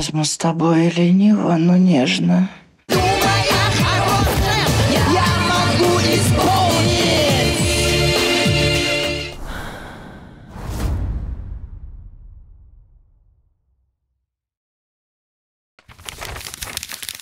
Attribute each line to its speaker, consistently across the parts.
Speaker 1: Сейчас мы с тобой лениво, но нежно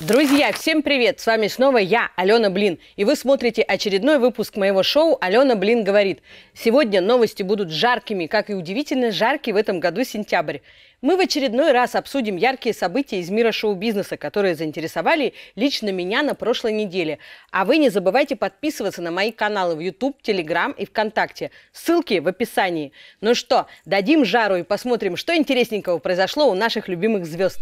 Speaker 1: Друзья, всем привет! С вами снова я, Алена Блин. И вы смотрите очередной выпуск моего шоу «Алена Блин говорит». Сегодня новости будут жаркими, как и удивительно жаркий в этом году сентябрь. Мы в очередной раз обсудим яркие события из мира шоу-бизнеса, которые заинтересовали лично меня на прошлой неделе. А вы не забывайте подписываться на мои каналы в YouTube, Telegram и ВКонтакте. Ссылки в описании. Ну что, дадим жару и посмотрим, что интересненького произошло у наших любимых звезд.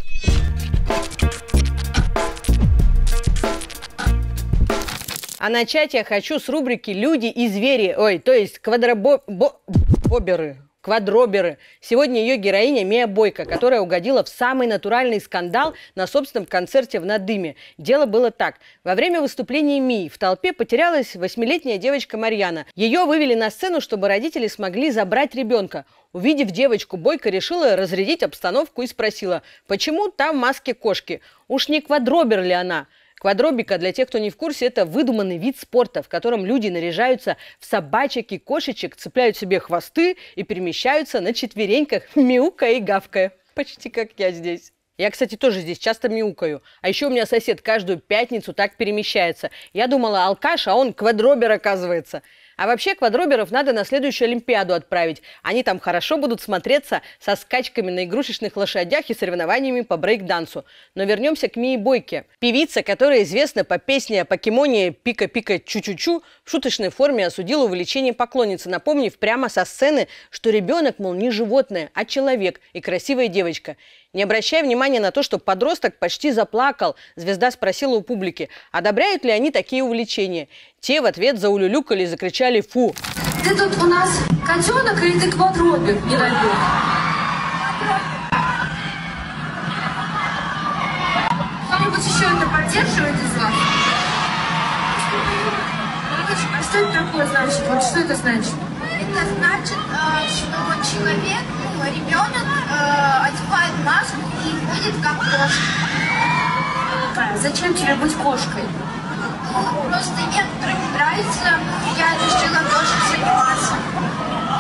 Speaker 1: А начать я хочу с рубрики «Люди и звери». Ой, то есть квадробоберы. Квадроберы. Сегодня ее героиня Мия Бойко, которая угодила в самый натуральный скандал на собственном концерте в Надыме. Дело было так. Во время выступления Мии в толпе потерялась восьмилетняя девочка Марьяна. Ее вывели на сцену, чтобы родители смогли забрать ребенка. Увидев девочку, Бойко решила разрядить обстановку и спросила, почему там маски кошки? Уж не квадробер ли она? Квадробика, для тех, кто не в курсе, это выдуманный вид спорта, в котором люди наряжаются в собачек и кошечек, цепляют себе хвосты и перемещаются на четвереньках, мяукая и гавкая. Почти как я здесь. Я, кстати, тоже здесь часто мяукаю. А еще у меня сосед каждую пятницу так перемещается. Я думала, алкаш, а он квадробер оказывается. А вообще квадроберов надо на следующую Олимпиаду отправить. Они там хорошо будут смотреться со скачками на игрушечных лошадях и соревнованиями по брейк-дансу. Но вернемся к Мии Бойке. Певица, которая известна по песне о покемоне «Пика-пика чу-чу-чу», в шуточной форме осудила увлечение поклонницы, напомнив прямо со сцены, что ребенок, мол, не животное, а человек и красивая девочка. Не обращая внимания на то, что подросток почти заплакал, звезда спросила у публики, одобряют ли они такие увлечения. Те в ответ заулюлюкали и закричали «фу». Ты тут у нас котенок или ты квадробик, Миролюб? Кто-нибудь еще это поддерживает из вас? А что это такое значит? Вот что это значит? Это значит, э, что человек ребенок э, одевает маску и ходит как кошка. зачем тебе быть кошкой? Просто некоторым нравится, я решила тоже заниматься.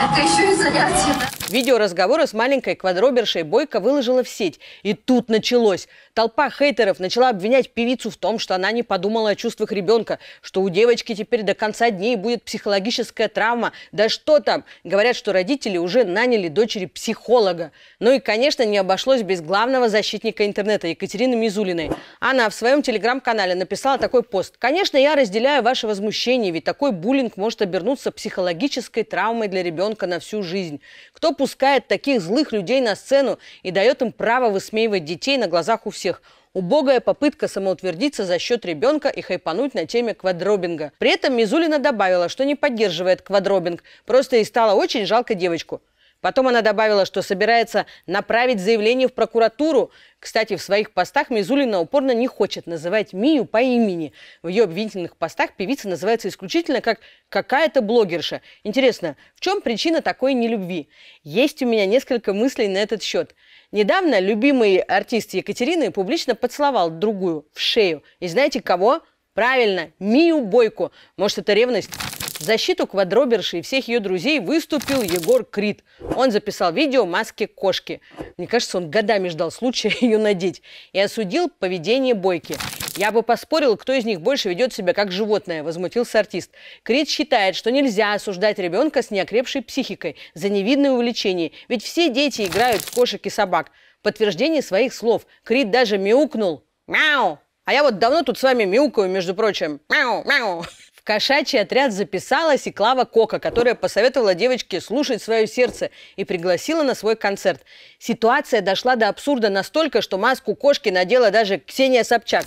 Speaker 1: Это еще и занятие, да? Видео разговора с маленькой квадробершей Бойко выложила в сеть. И тут началось. Толпа хейтеров начала обвинять певицу в том, что она не подумала о чувствах ребенка, что у девочки теперь до конца дней будет психологическая травма. Да что там? Говорят, что родители уже наняли дочери психолога. Ну и, конечно, не обошлось без главного защитника интернета Екатерины Мизулиной. Она в своем телеграм-канале написала такой пост. «Конечно, я разделяю ваше возмущение, ведь такой буллинг может обернуться психологической травмой для ребенка на всю жизнь. Кто пускает таких злых людей на сцену и дает им право высмеивать детей на глазах у всех – Убогая попытка самоутвердиться за счет ребенка и хайпануть на теме квадробинга. При этом Мизулина добавила, что не поддерживает квадробинг, просто и стало очень жалко девочку. Потом она добавила, что собирается направить заявление в прокуратуру. Кстати, в своих постах Мизулина упорно не хочет называть Мию по имени. В ее обвинительных постах певица называется исключительно как какая-то блогерша. Интересно, в чем причина такой нелюбви? Есть у меня несколько мыслей на этот счет. Недавно любимый артист Екатерины публично поцеловал другую в шею. И знаете кого? Правильно, Мию Бойку. Может, это ревность? В защиту квадроберши и всех ее друзей выступил Егор Крид. Он записал видео маски кошки. Мне кажется, он годами ждал случая ее надеть. И осудил поведение Бойки. Я бы поспорил, кто из них больше ведет себя как животное, возмутился артист. Крид считает, что нельзя осуждать ребенка с неокрепшей психикой за невидное увлечение, ведь все дети играют в кошек и собак. Подтверждение своих слов. Крид даже мяукнул. Мяу! А я вот давно тут с вами мяукаю, между прочим. Мяу, мяу кошачий отряд записалась и Клава Кока, которая посоветовала девочке слушать свое сердце и пригласила на свой концерт. Ситуация дошла до абсурда настолько, что маску кошки надела даже Ксения Собчак.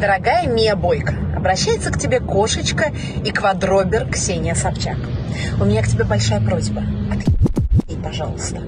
Speaker 1: Дорогая Мия Бойко, обращается к тебе кошечка и квадробер Ксения Собчак. У меня к тебе большая просьба и пожалуйста.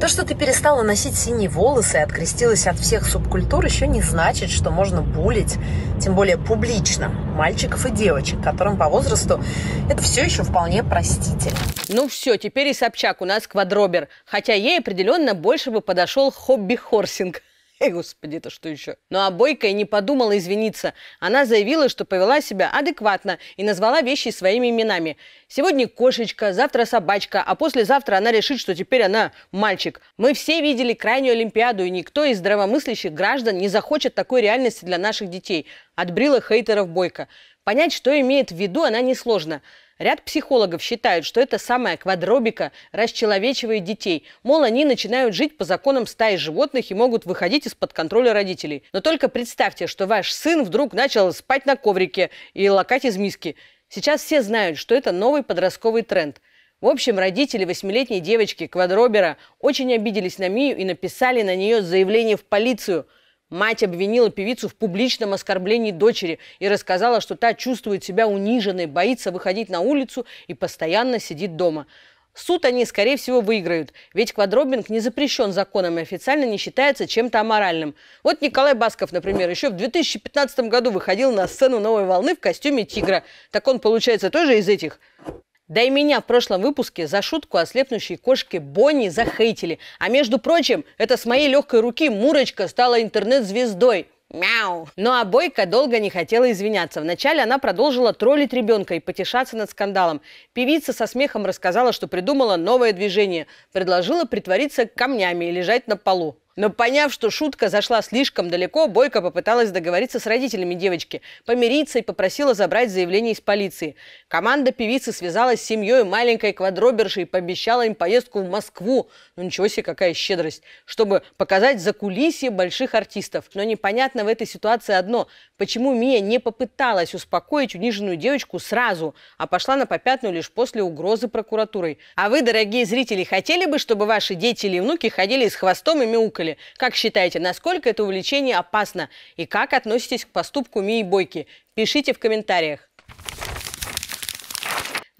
Speaker 1: То, что ты перестала носить синие волосы и открестилась от всех субкультур, еще не значит, что можно булить, тем более публично, мальчиков и девочек, которым по возрасту это все еще вполне простительно. Ну все, теперь и Собчак у нас квадробер, хотя ей определенно больше бы подошел хобби-хорсинг. Эй, господи, это что еще? Ну, а Обойка и не подумала извиниться. Она заявила, что повела себя адекватно и назвала вещи своими именами. Сегодня кошечка, завтра собачка, а послезавтра она решит, что теперь она мальчик. Мы все видели крайнюю Олимпиаду, и никто из здравомыслящих граждан не захочет такой реальности для наших детей. Отбрила хейтеров Бойко. Понять, что имеет в виду, она несложно. сложно. Ряд психологов считают, что это самая квадробика расчеловечивает детей. Мол, они начинают жить по законам стаи животных и могут выходить из-под контроля родителей. Но только представьте, что ваш сын вдруг начал спать на коврике и лакать из миски. Сейчас все знают, что это новый подростковый тренд – в общем, родители восьмилетней девочки Квадробера очень обиделись на Мию и написали на нее заявление в полицию – Мать обвинила певицу в публичном оскорблении дочери и рассказала, что та чувствует себя униженной, боится выходить на улицу и постоянно сидит дома. Суд они, скорее всего, выиграют, ведь квадробинг не запрещен законом и официально не считается чем-то аморальным. Вот Николай Басков, например, еще в 2015 году выходил на сцену «Новой волны» в костюме тигра. Так он, получается, тоже из этих да и меня в прошлом выпуске за шутку о слепнущей кошке Бонни захейтили. А между прочим, это с моей легкой руки Мурочка стала интернет-звездой. Мяу. Но ну, Обойка а долго не хотела извиняться. Вначале она продолжила троллить ребенка и потешаться над скандалом. Певица со смехом рассказала, что придумала новое движение. Предложила притвориться камнями и лежать на полу. Но поняв, что шутка зашла слишком далеко, Бойко попыталась договориться с родителями девочки, помириться и попросила забрать заявление из полиции. Команда певицы связалась с семьей маленькой квадроберши и пообещала им поездку в Москву. Ну ничего себе, какая щедрость. Чтобы показать закулисье больших артистов. Но непонятно в этой ситуации одно. Почему Мия не попыталась успокоить униженную девочку сразу, а пошла на попятную лишь после угрозы прокуратурой? А вы, дорогие зрители, хотели бы, чтобы ваши дети или внуки ходили с хвостом и мяукали? Анатолий. Как считаете, насколько это увлечение опасно и как относитесь к поступку Мии Бойки? Пишите в комментариях.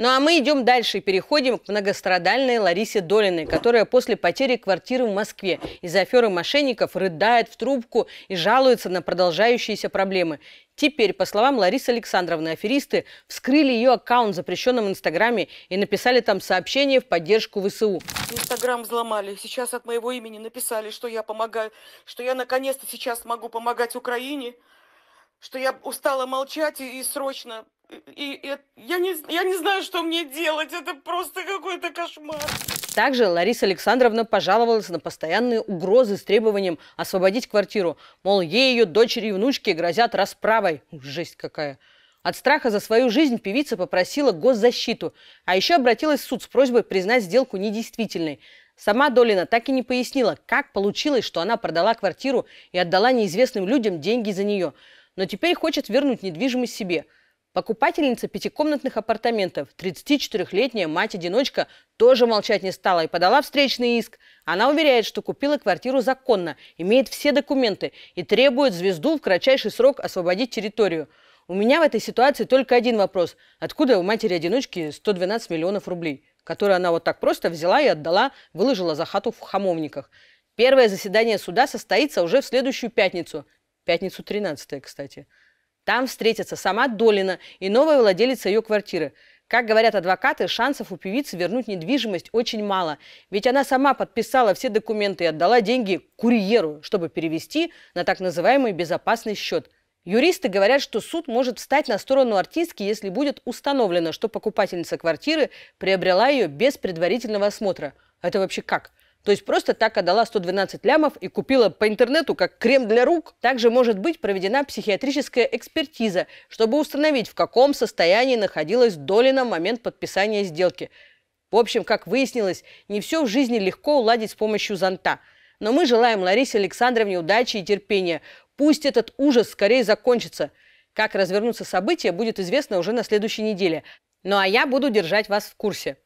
Speaker 1: Ну а мы идем дальше и переходим к многострадальной Ларисе Долиной, которая после потери квартиры в Москве из-за аферы мошенников рыдает в трубку и жалуется на продолжающиеся проблемы. Теперь, по словам Ларисы Александровны, аферисты вскрыли ее аккаунт в запрещенном Инстаграме и написали там сообщение в поддержку ВСУ. Инстаграм взломали. Сейчас от моего имени написали, что я помогаю, что я наконец-то сейчас могу помогать Украине, что я устала молчать и, и срочно и, и я, не, я не знаю, что мне делать. Это просто какой-то кошмар. Также Лариса Александровна пожаловалась на постоянные угрозы с требованием освободить квартиру. Мол, ей ее дочери и внучки грозят расправой. Жесть какая. От страха за свою жизнь певица попросила госзащиту, а еще обратилась в суд с просьбой признать сделку недействительной. Сама Долина так и не пояснила, как получилось, что она продала квартиру и отдала неизвестным людям деньги за нее. Но теперь хочет вернуть недвижимость себе – Покупательница пятикомнатных апартаментов, 34-летняя мать-одиночка, тоже молчать не стала и подала встречный иск. Она уверяет, что купила квартиру законно, имеет все документы и требует звезду в кратчайший срок освободить территорию. У меня в этой ситуации только один вопрос. Откуда у матери-одиночки 112 миллионов рублей, которые она вот так просто взяла и отдала, выложила за хату в хамовниках? Первое заседание суда состоится уже в следующую пятницу. Пятницу 13 кстати. Там встретятся сама Долина и новая владелица ее квартиры. Как говорят адвокаты, шансов у певицы вернуть недвижимость очень мало. Ведь она сама подписала все документы и отдала деньги курьеру, чтобы перевести на так называемый безопасный счет – Юристы говорят, что суд может встать на сторону артистки, если будет установлено, что покупательница квартиры приобрела ее без предварительного осмотра. Это вообще как? То есть просто так отдала 112 лямов и купила по интернету как крем для рук. Также может быть проведена психиатрическая экспертиза, чтобы установить, в каком состоянии находилась Долина в момент подписания сделки. В общем, как выяснилось, не все в жизни легко уладить с помощью зонта. Но мы желаем Ларисе Александровне удачи и терпения. Пусть этот ужас скорее закончится. Как развернутся события, будет известно уже на следующей неделе. Ну а я буду держать вас в курсе.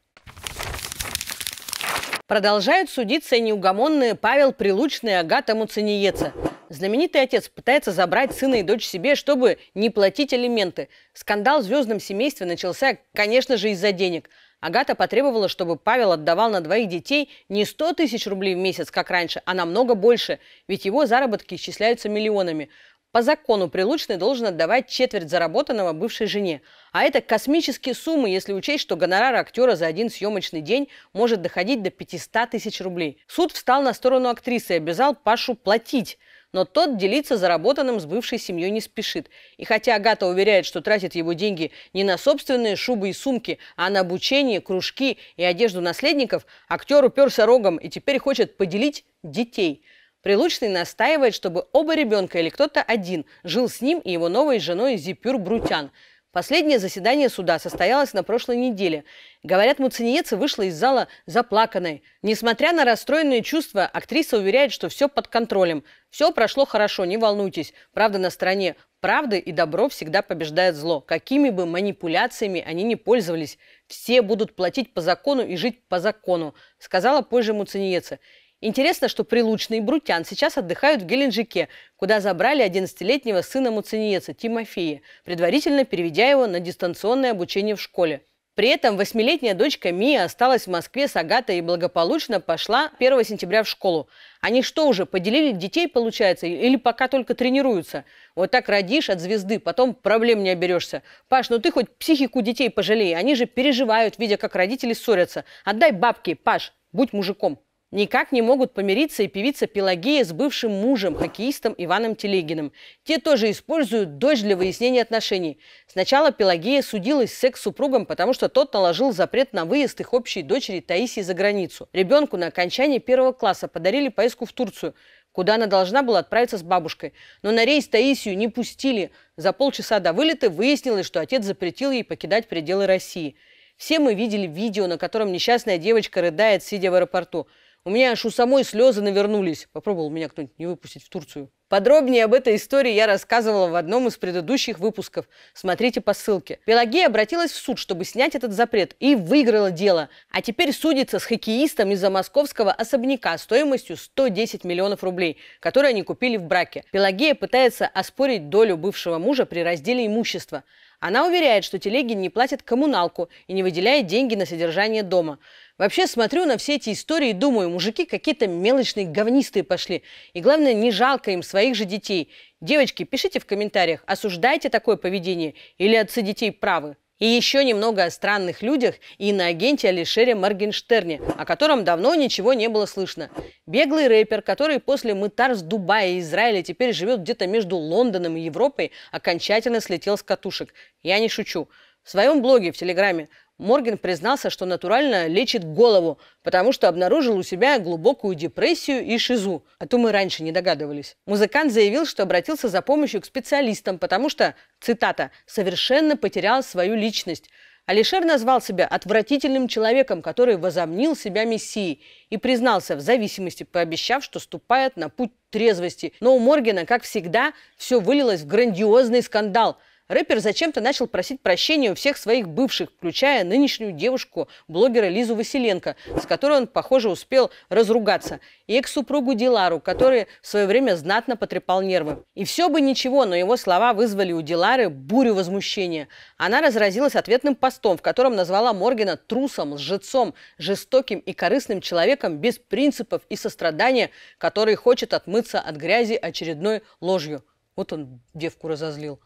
Speaker 1: Продолжают судиться неугомонные Павел Прилучный и Агата Муцениеца. Знаменитый отец пытается забрать сына и дочь себе, чтобы не платить элементы. Скандал в звездном семействе начался, конечно же, из-за денег. Агата потребовала, чтобы Павел отдавал на двоих детей не 100 тысяч рублей в месяц, как раньше, а намного больше, ведь его заработки исчисляются миллионами. По закону Прилучный должен отдавать четверть заработанного бывшей жене. А это космические суммы, если учесть, что гонорар актера за один съемочный день может доходить до 500 тысяч рублей. Суд встал на сторону актрисы и обязал Пашу платить. Но тот делиться заработанным с бывшей семьей не спешит. И хотя Агата уверяет, что тратит его деньги не на собственные шубы и сумки, а на обучение, кружки и одежду наследников, актер уперся рогом и теперь хочет поделить детей – Прилучный настаивает, чтобы оба ребенка или кто-то один жил с ним и его новой женой Зипюр Брутян. Последнее заседание суда состоялось на прошлой неделе. Говорят, муцениеца вышла из зала заплаканной. Несмотря на расстроенные чувства, актриса уверяет, что все под контролем. Все прошло хорошо, не волнуйтесь. Правда на стороне. Правда и добро всегда побеждает зло. Какими бы манипуляциями они ни пользовались, все будут платить по закону и жить по закону, сказала позже муцениеца. Интересно, что Прилучный и Брутян сейчас отдыхают в Геленджике, куда забрали 11-летнего сына муцениеца Тимофея, предварительно переведя его на дистанционное обучение в школе. При этом восьмилетняя дочка Мия осталась в Москве с Агатой и благополучно пошла 1 сентября в школу. Они что уже, поделили детей, получается, или пока только тренируются? Вот так родишь от звезды, потом проблем не оберешься. Паш, ну ты хоть психику детей пожалей, они же переживают, видя, как родители ссорятся. Отдай бабки, Паш, будь мужиком. Никак не могут помириться и певица Пелагея с бывшим мужем, хоккеистом Иваном Телегиным. Те тоже используют дождь для выяснения отношений. Сначала Пелагея судилась секс с супругом, потому что тот наложил запрет на выезд их общей дочери Таисии за границу. Ребенку на окончании первого класса подарили поездку в Турцию куда она должна была отправиться с бабушкой. Но на рейс Таисию не пустили. За полчаса до вылета выяснилось, что отец запретил ей покидать пределы России. Все мы видели видео, на котором несчастная девочка рыдает, сидя в аэропорту – у меня аж у самой слезы навернулись. Попробовал меня кто-нибудь не выпустить в Турцию. Подробнее об этой истории я рассказывала в одном из предыдущих выпусков. Смотрите по ссылке. Пелагея обратилась в суд, чтобы снять этот запрет, и выиграла дело. А теперь судится с хоккеистом из-за московского особняка стоимостью 110 миллионов рублей, которые они купили в браке. Пелагея пытается оспорить долю бывшего мужа при разделе имущества. Она уверяет, что телеги не платят коммуналку и не выделяет деньги на содержание дома. Вообще смотрю на все эти истории и думаю, мужики какие-то мелочные говнистые пошли. И главное, не жалко им своих же детей. Девочки, пишите в комментариях, осуждаете такое поведение или отцы детей правы. И еще немного о странных людях и на агенте Алишере Моргенштерне, о котором давно ничего не было слышно. Беглый рэпер, который после мытар с Дубая и Израиля теперь живет где-то между Лондоном и Европой, окончательно слетел с катушек. Я не шучу. В своем блоге в Телеграме Морген признался, что натурально лечит голову, потому что обнаружил у себя глубокую депрессию и шизу. А то мы раньше не догадывались. Музыкант заявил, что обратился за помощью к специалистам, потому что, цитата, «совершенно потерял свою личность». Алишер назвал себя отвратительным человеком, который возомнил себя мессией и признался в зависимости, пообещав, что ступает на путь трезвости. Но у Моргена, как всегда, все вылилось в грандиозный скандал – Рэпер зачем-то начал просить прощения у всех своих бывших, включая нынешнюю девушку, блогера Лизу Василенко, с которой он, похоже, успел разругаться, и экс-супругу Дилару, который в свое время знатно потрепал нервы. И все бы ничего, но его слова вызвали у Дилары бурю возмущения. Она разразилась ответным постом, в котором назвала Моргена трусом, лжецом, жестоким и корыстным человеком без принципов и сострадания, который хочет отмыться от грязи очередной ложью. Вот он девку разозлил.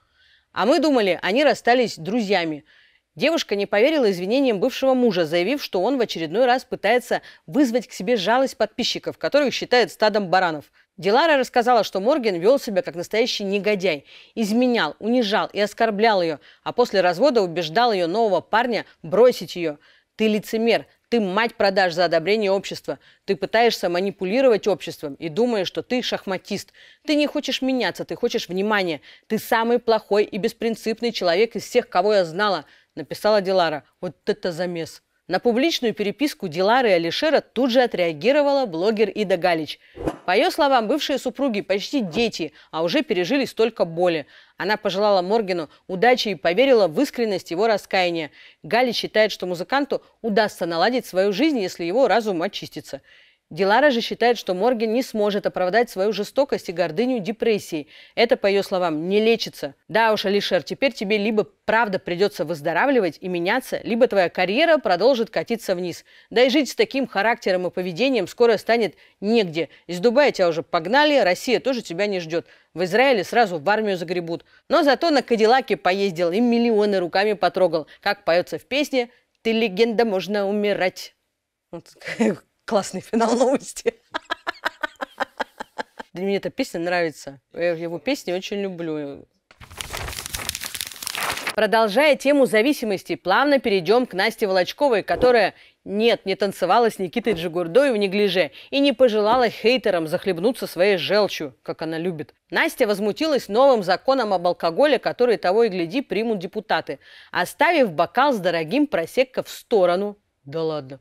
Speaker 1: А мы думали, они расстались друзьями. Девушка не поверила извинениям бывшего мужа, заявив, что он в очередной раз пытается вызвать к себе жалость подписчиков, которых считает стадом баранов. Дилара рассказала, что Морген вел себя как настоящий негодяй, изменял, унижал и оскорблял ее, а после развода убеждал ее нового парня бросить ее. «Ты лицемер, ты мать продаж за одобрение общества. Ты пытаешься манипулировать обществом и думаешь, что ты шахматист. Ты не хочешь меняться, ты хочешь внимания. Ты самый плохой и беспринципный человек из всех, кого я знала», — написала Дилара. «Вот это замес!» На публичную переписку Дилары и Алишера тут же отреагировала блогер Ида Галич. По ее словам, бывшие супруги почти дети, а уже пережили столько боли. Она пожелала Моргену удачи и поверила в искренность его раскаяния. Галич считает, что музыканту удастся наладить свою жизнь, если его разум очистится. Дилара же считает, что Морген не сможет оправдать свою жестокость и гордыню депрессией. Это, по ее словам, не лечится. Да уж, Алишер, теперь тебе либо правда придется выздоравливать и меняться, либо твоя карьера продолжит катиться вниз. Да и жить с таким характером и поведением скоро станет негде. Из Дубая тебя уже погнали, Россия тоже тебя не ждет. В Израиле сразу в армию загребут. Но зато на Кадиллаке поездил и миллионы руками потрогал. Как поется в песне «Ты легенда, можно умирать». Классный финал новости. Мне эта песня нравится. Я его песни очень люблю. Продолжая тему зависимости, плавно перейдем к Насте Волочковой, которая, нет, не танцевала с Никитой Джигурдой в неглиже и не пожелала хейтерам захлебнуться своей желчью, как она любит. Настя возмутилась новым законом об алкоголе, который того и гляди примут депутаты, оставив бокал с дорогим просекка в сторону. Да ладно.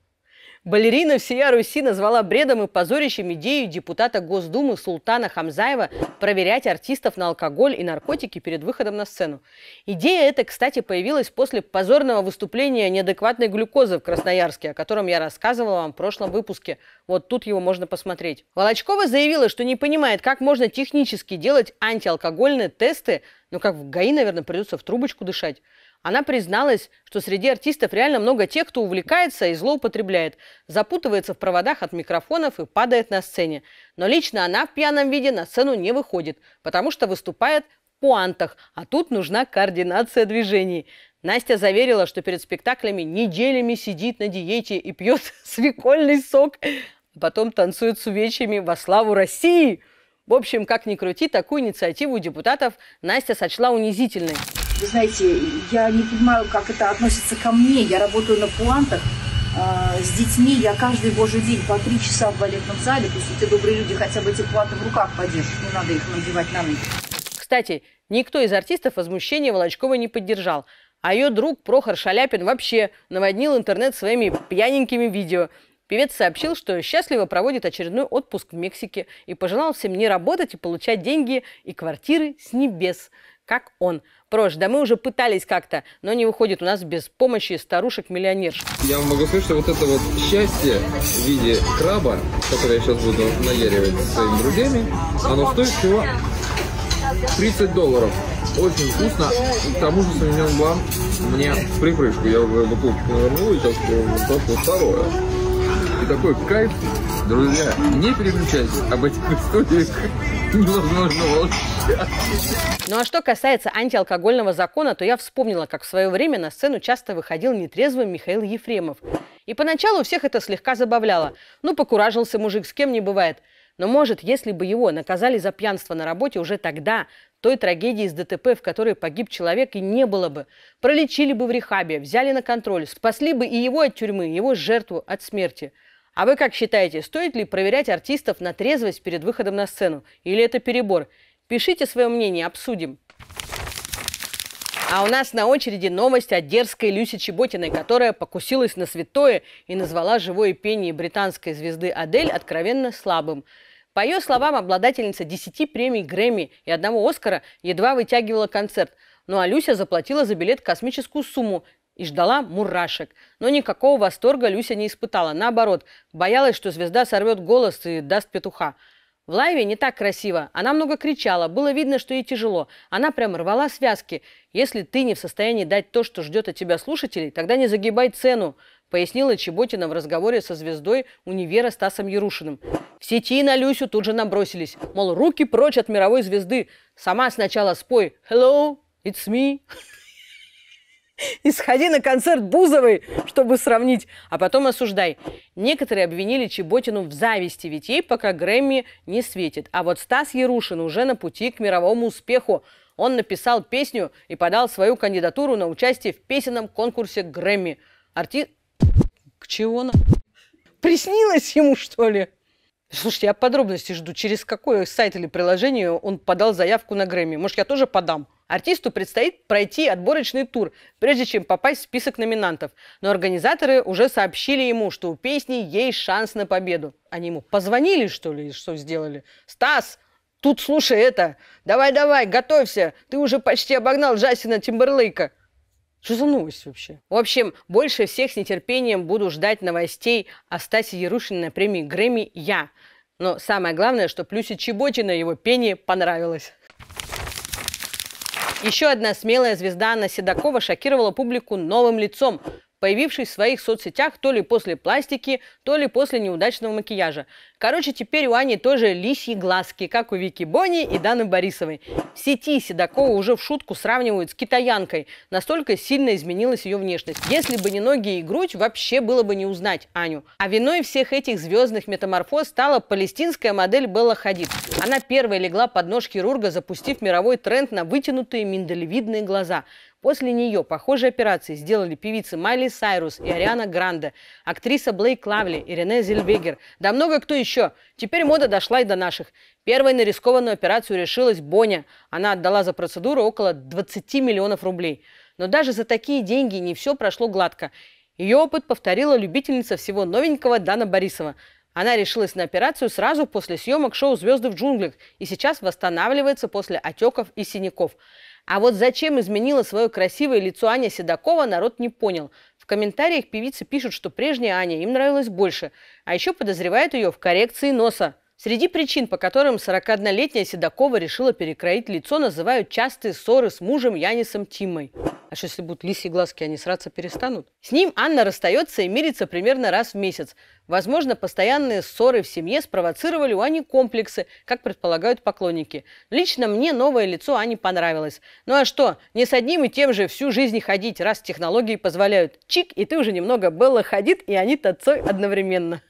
Speaker 1: Балерина всея Руси назвала бредом и позорищем идею депутата Госдумы Султана Хамзаева проверять артистов на алкоголь и наркотики перед выходом на сцену. Идея эта, кстати, появилась после позорного выступления неадекватной глюкозы в Красноярске, о котором я рассказывала вам в прошлом выпуске. Вот тут его можно посмотреть. Волочкова заявила, что не понимает, как можно технически делать антиалкогольные тесты, ну как в ГАИ, наверное, придется в трубочку дышать. Она призналась, что среди артистов реально много тех, кто увлекается и злоупотребляет, запутывается в проводах от микрофонов и падает на сцене. Но лично она в пьяном виде на сцену не выходит, потому что выступает в пуантах, а тут нужна координация движений. Настя заверила, что перед спектаклями неделями сидит на диете и пьет свекольный сок, а потом танцует с увечьями во славу России. В общем, как ни крути, такую инициативу депутатов Настя сочла унизительной. Вы знаете, я не понимаю, как это относится ко мне. Я работаю на пуантах э, а, с детьми. Я каждый божий день по три часа в балетном зале. Пусть эти добрые люди хотя бы эти пуанты в руках подержат. Не надо их надевать на ноги. Кстати, никто из артистов возмущения Волочкова не поддержал. А ее друг Прохор Шаляпин вообще наводнил интернет своими пьяненькими видео. Певец сообщил, что счастливо проводит очередной отпуск в Мексике и пожелал всем не работать и получать деньги и квартиры с небес, как он – Прош, да мы уже пытались как-то, но не выходит у нас без помощи старушек-миллионерш. Я вам могу сказать, что вот это вот счастье в виде краба, которое я сейчас буду наяривать своими друзьями, оно стоит всего 30 долларов. Очень вкусно. К тому же Савиньон Блан мне в припрыжку. Я уже бутылку навернул и сейчас просто второе. И такой кайф, друзья, не переключайтесь, об этих историях невозможно вообще. Ну а что касается антиалкогольного закона, то я вспомнила, как в свое время на сцену часто выходил нетрезвый Михаил Ефремов. И поначалу всех это слегка забавляло. Ну, покуражился мужик, с кем не бывает. Но, может, если бы его наказали за пьянство на работе уже тогда, той трагедии с ДТП, в которой погиб человек, и не было бы. Пролечили бы в рехабе, взяли на контроль, спасли бы и его от тюрьмы, его жертву от смерти. А вы как считаете, стоит ли проверять артистов на трезвость перед выходом на сцену? Или это перебор? Пишите свое мнение, обсудим. А у нас на очереди новость о дерзкой Люсе Чеботиной, которая покусилась на святое и назвала живое пение британской звезды Адель откровенно слабым. По ее словам, обладательница 10 премий Грэмми и одного Оскара едва вытягивала концерт. Ну а Люся заплатила за билет космическую сумму и ждала мурашек. Но никакого восторга Люся не испытала. Наоборот, боялась, что звезда сорвет голос и даст петуха. В лайве не так красиво. Она много кричала. Было видно, что ей тяжело. Она прям рвала связки. «Если ты не в состоянии дать то, что ждет от тебя слушателей, тогда не загибай цену», пояснила Чеботина в разговоре со звездой универа Стасом Ярушиным. В сети на Люсю тут же набросились. Мол, руки прочь от мировой звезды. Сама сначала спой «Hello, it's me». И сходи на концерт Бузовой, чтобы сравнить, а потом осуждай. Некоторые обвинили Чеботину в зависти, ведь ей пока Грэмми не светит. А вот Стас Ярушин уже на пути к мировому успеху. Он написал песню и подал свою кандидатуру на участие в песенном конкурсе Грэмми. Арти... К чего на... Приснилось ему, что ли? Слушайте, я подробности жду, через какой сайт или приложение он подал заявку на Грэмми. Может, я тоже подам? Артисту предстоит пройти отборочный тур, прежде чем попасть в список номинантов. Но организаторы уже сообщили ему, что у песни есть шанс на победу. Они ему позвонили, что ли, что сделали? «Стас, тут слушай это! Давай-давай, готовься! Ты уже почти обогнал Джастина Тимберлейка!» Что за новость вообще? В общем, больше всех с нетерпением буду ждать новостей о Стасе Ярушине на премии Грэмми «Я». Но самое главное, что Плюсе Чеботина его пение понравилось. Еще одна смелая звезда Анна Седокова шокировала публику новым лицом появившись в своих соцсетях то ли после пластики, то ли после неудачного макияжа. Короче, теперь у Ани тоже лисьи глазки, как у Вики Бони и Даны Борисовой. В сети Седокова уже в шутку сравнивают с китаянкой. Настолько сильно изменилась ее внешность. Если бы не ноги и грудь, вообще было бы не узнать Аню. А виной всех этих звездных метаморфоз стала палестинская модель Белла Хадид. Она первая легла под нож хирурга, запустив мировой тренд на вытянутые миндалевидные глаза. После нее похожие операции сделали певицы Майли Сайрус и Ариана Гранде, актриса Блейк Лавли и Рене Зельвегер. Да много кто еще. Теперь мода дошла и до наших. Первой на рискованную операцию решилась Боня. Она отдала за процедуру около 20 миллионов рублей. Но даже за такие деньги не все прошло гладко. Ее опыт повторила любительница всего новенького Дана Борисова. Она решилась на операцию сразу после съемок шоу «Звезды в джунглях» и сейчас восстанавливается после отеков и синяков. А вот зачем изменила свое красивое лицо Аня Седокова, народ не понял. В комментариях певицы пишут, что прежняя Аня им нравилась больше, а еще подозревают ее в коррекции носа. Среди причин, по которым 41-летняя Седокова решила перекроить лицо, называют частые ссоры с мужем Янисом Тимой. А что, если будут лисьи глазки, они сраться перестанут? С ним Анна расстается и мирится примерно раз в месяц. Возможно, постоянные ссоры в семье спровоцировали у Ани комплексы, как предполагают поклонники. Лично мне новое лицо Ани понравилось. Ну а что, не с одним и тем же всю жизнь ходить, раз технологии позволяют. Чик, и ты уже немного Белла ходит, и они Цой одновременно.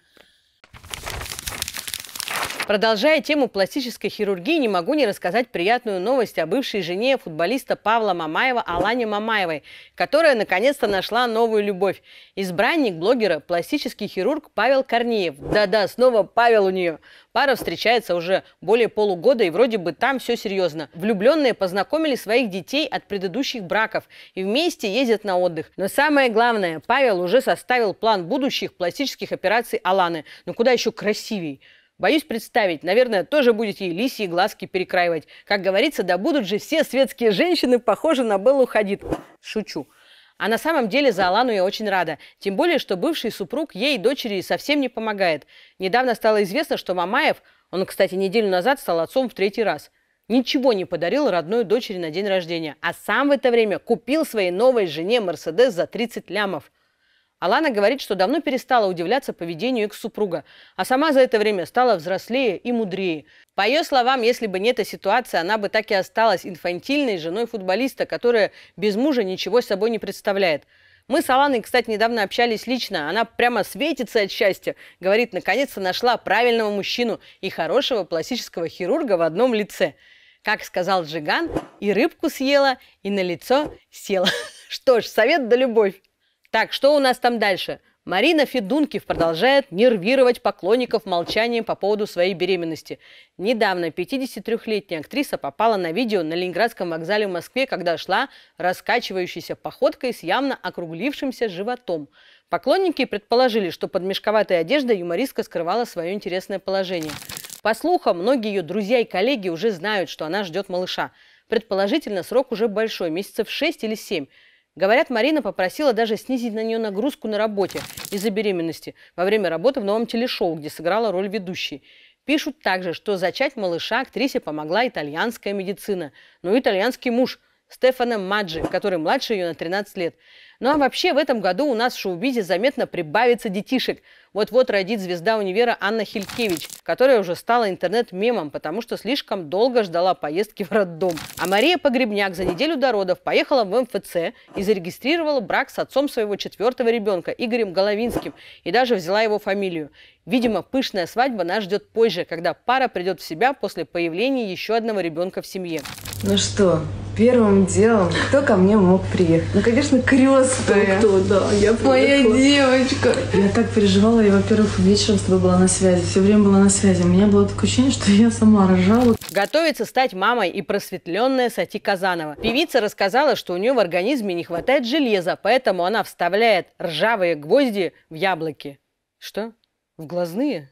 Speaker 1: Продолжая тему пластической хирургии, не могу не рассказать приятную новость о бывшей жене футболиста Павла Мамаева Алане Мамаевой, которая наконец-то нашла новую любовь. Избранник блогера, пластический хирург Павел Корнеев. Да-да, снова Павел у нее. Пара встречается уже более полугода и вроде бы там все серьезно. Влюбленные познакомили своих детей от предыдущих браков и вместе ездят на отдых. Но самое главное, Павел уже составил план будущих пластических операций Аланы. Но ну куда еще красивей. Боюсь представить, наверное, тоже будете и лисьи глазки перекраивать. Как говорится, да будут же все светские женщины похожи на Беллу Хадид. Шучу. А на самом деле за Алану я очень рада. Тем более, что бывший супруг ей, дочери, совсем не помогает. Недавно стало известно, что Мамаев, он, кстати, неделю назад стал отцом в третий раз, ничего не подарил родной дочери на день рождения, а сам в это время купил своей новой жене Мерседес за 30 лямов. Алана говорит, что давно перестала удивляться поведению экс-супруга, а сама за это время стала взрослее и мудрее. По ее словам, если бы не эта ситуация, она бы так и осталась инфантильной женой футболиста, которая без мужа ничего с собой не представляет. Мы с Аланой, кстати, недавно общались лично. Она прямо светится от счастья. Говорит, наконец-то нашла правильного мужчину и хорошего пластического хирурга в одном лице. Как сказал Джиган, и рыбку съела, и на лицо села. Что ж, совет да любовь. Так, что у нас там дальше? Марина Федункив продолжает нервировать поклонников молчанием по поводу своей беременности. Недавно 53-летняя актриса попала на видео на Ленинградском вокзале в Москве, когда шла раскачивающейся походкой с явно округлившимся животом. Поклонники предположили, что под мешковатой одеждой юмористка скрывала свое интересное положение. По слухам, многие ее друзья и коллеги уже знают, что она ждет малыша. Предположительно, срок уже большой, месяцев 6 или 7. Говорят, Марина попросила даже снизить на нее нагрузку на работе из-за беременности во время работы в новом телешоу, где сыграла роль ведущей. Пишут также, что зачать малыша актрисе помогла итальянская медицина, но ну итальянский муж Стефана Маджи, который младше ее на 13 лет. Ну а вообще в этом году у нас в шоу-бизе заметно прибавится детишек – вот-вот родит звезда универа Анна Хилькевич, которая уже стала интернет-мемом, потому что слишком долго ждала поездки в роддом. А Мария Погребняк за неделю до родов поехала в МФЦ и зарегистрировала брак с отцом своего четвертого ребенка Игорем Головинским и даже взяла его фамилию. Видимо, пышная свадьба нас ждет позже, когда пара придет в себя после появления еще одного ребенка в семье. Ну что, первым делом, кто ко мне мог приехать? Ну, конечно, крестная. Кто, ну, кто, да, я приехала. девочка. Я так переживала, и, во-первых, вечером с тобой была на связи, все время была на связи. У меня было такое ощущение, что я сама рожала. Готовится стать мамой и просветленная Сати Казанова. Певица рассказала, что у нее в организме не хватает железа, поэтому она вставляет ржавые гвозди в яблоки. Что? В глазные?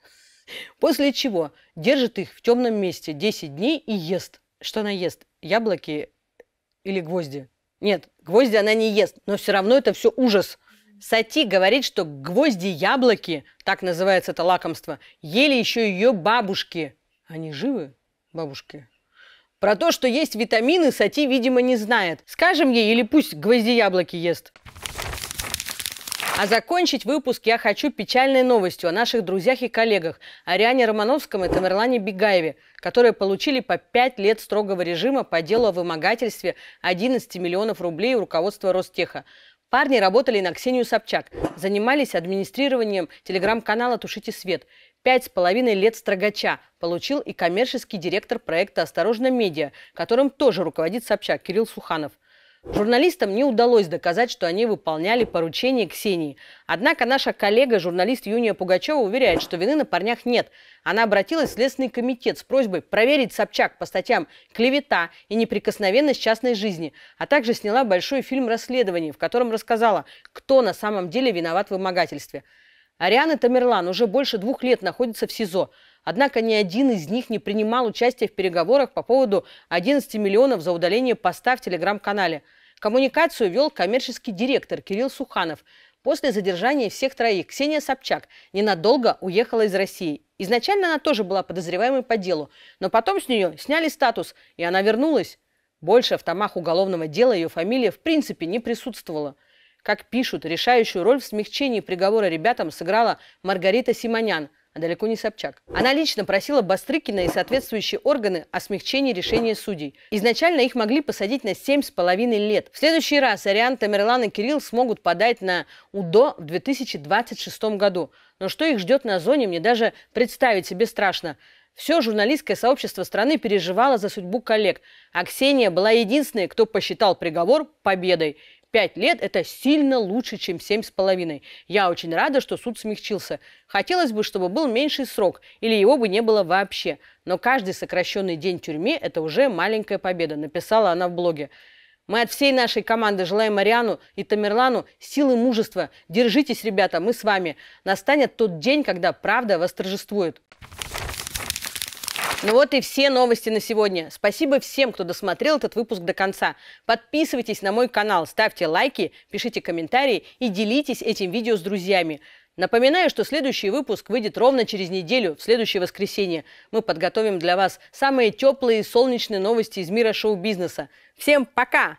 Speaker 1: После чего держит их в темном месте 10 дней и ест. Что она ест? Яблоки или гвозди? Нет, гвозди она не ест, но все равно это все ужас. Сати говорит, что гвозди-яблоки, так называется это лакомство, ели еще ее бабушки. Они живы, бабушки? Про то, что есть витамины, Сати, видимо, не знает. Скажем ей или пусть гвозди-яблоки ест. А закончить выпуск я хочу печальной новостью о наших друзьях и коллегах Ариане Романовском и Тамерлане Бегаеве, которые получили по 5 лет строгого режима по делу о вымогательстве 11 миллионов рублей у руководства Ростеха. Парни работали на Ксению Собчак, занимались администрированием телеграм-канала «Тушите свет». Пять с половиной лет строгача получил и коммерческий директор проекта «Осторожно, медиа», которым тоже руководит Собчак Кирилл Суханов. Журналистам не удалось доказать, что они выполняли поручение Ксении. Однако наша коллега, журналист Юния Пугачева, уверяет, что вины на парнях нет. Она обратилась в Следственный комитет с просьбой проверить Собчак по статьям «Клевета» и «Неприкосновенность частной жизни», а также сняла большой фильм расследований, в котором рассказала, кто на самом деле виноват в вымогательстве. Ариана Тамерлан уже больше двух лет находится в СИЗО. Однако ни один из них не принимал участия в переговорах по поводу 11 миллионов за удаление поста в телеграм-канале. Коммуникацию вел коммерческий директор Кирилл Суханов. После задержания всех троих Ксения Собчак ненадолго уехала из России. Изначально она тоже была подозреваемой по делу, но потом с нее сняли статус, и она вернулась. Больше в томах уголовного дела ее фамилия в принципе не присутствовала. Как пишут, решающую роль в смягчении приговора ребятам сыграла Маргарита Симонян – а далеко не Собчак. Она лично просила Бастрыкина и соответствующие органы о смягчении решения судей. Изначально их могли посадить на 7,5 лет. В следующий раз Ариан Тамерлан и Кирилл смогут подать на УДО в 2026 году. Но что их ждет на зоне, мне даже представить себе страшно. Все журналистское сообщество страны переживало за судьбу коллег, а Ксения была единственной, кто посчитал приговор победой. 5 лет – это сильно лучше, чем 7,5. Я очень рада, что суд смягчился. Хотелось бы, чтобы был меньший срок, или его бы не было вообще. Но каждый сокращенный день в тюрьме – это уже маленькая победа, написала она в блоге. Мы от всей нашей команды желаем Мариану и Тамерлану силы мужества. Держитесь, ребята, мы с вами. Настанет тот день, когда правда восторжествует. Ну вот и все новости на сегодня. Спасибо всем, кто досмотрел этот выпуск до конца. Подписывайтесь на мой канал, ставьте лайки, пишите комментарии и делитесь этим видео с друзьями. Напоминаю, что следующий выпуск выйдет ровно через неделю, в следующее воскресенье. Мы подготовим для вас самые теплые и солнечные новости из мира шоу-бизнеса. Всем пока!